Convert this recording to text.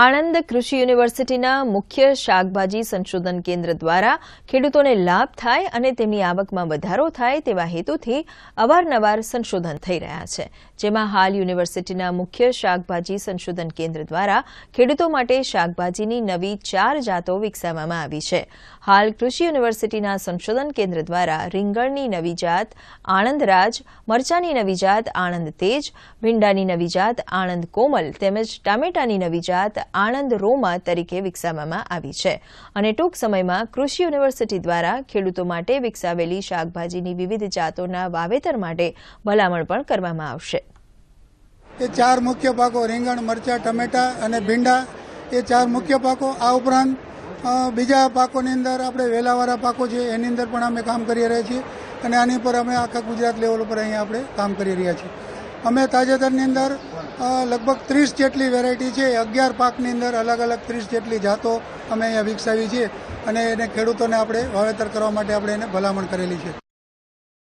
આણંદ કૃષિ યુનિવર્સિટીના મુખ્ય શાકભાજી સંશોધન કેન્દ્ર દ્વારા ખેડૂતોને લાભ થાય અને તેમની આવકમાં વધારો થાય તેવા હેતુથી અવારનવાર સંશોધન થઈ રહ્યા છે જેમાં હાલ યુનિવર્સિટીના મુખ્ય શાકભાજી સંશોધન કેન્દ્ર દ્વારા ખેડૂતો માટે શાકભાજીની નવી ચાર જાતો વિકસાવવામાં આવી છે હાલ કૃષિ યુનિવર્સિટીના સંશોધન કેન્દ્ર દ્વારા રીંગણની નવી જાત આણંદરાજ મરચાની નવી જાત આણંદ તેજ ભીંડાની નવી જાત આણંદ કોમલ તેમજ ટામેટાની નવી જાત આણંદ રોમા તરીકે વિકસાવવામાં આવી છે અને ટૂંક સમયમાં કૃષિ યુનિવર્સિટી દ્વારા ખેડૂતો માટે વિકસાવેલી શાકભાજીની વિવિધ જાતોના વાવેતર માટે ભલામણ પણ કરવામાં આવશે એ ચાર મુખ્ય પાકો રીંગણ મરચાં ટમેટા અને ભીંડા એ ચાર મુખ્ય પાકો આ ઉપરાંત બીજા પાકોની અંદર આપણે વેલાવાળા પાકો છે એની અંદર પણ અમે કામ કરી રહ્યા છીએ અને આની પર અમે આખા ગુજરાત લેવલ પર અહીંયા આપણે કામ કરી રહ્યા છીએ અમે તાજેતરની અંદર લગભગ ત્રીસ જેટલી વેરાયટી છે અગિયાર પાકની અંદર અલગ અલગ ત્રીસ જેટલી જાતો અમે અહીંયા વિકસાવી છે અને એને ખેડૂતોને આપણે વાવેતર કરવા માટે આપણે એને ભલામણ કરેલી છે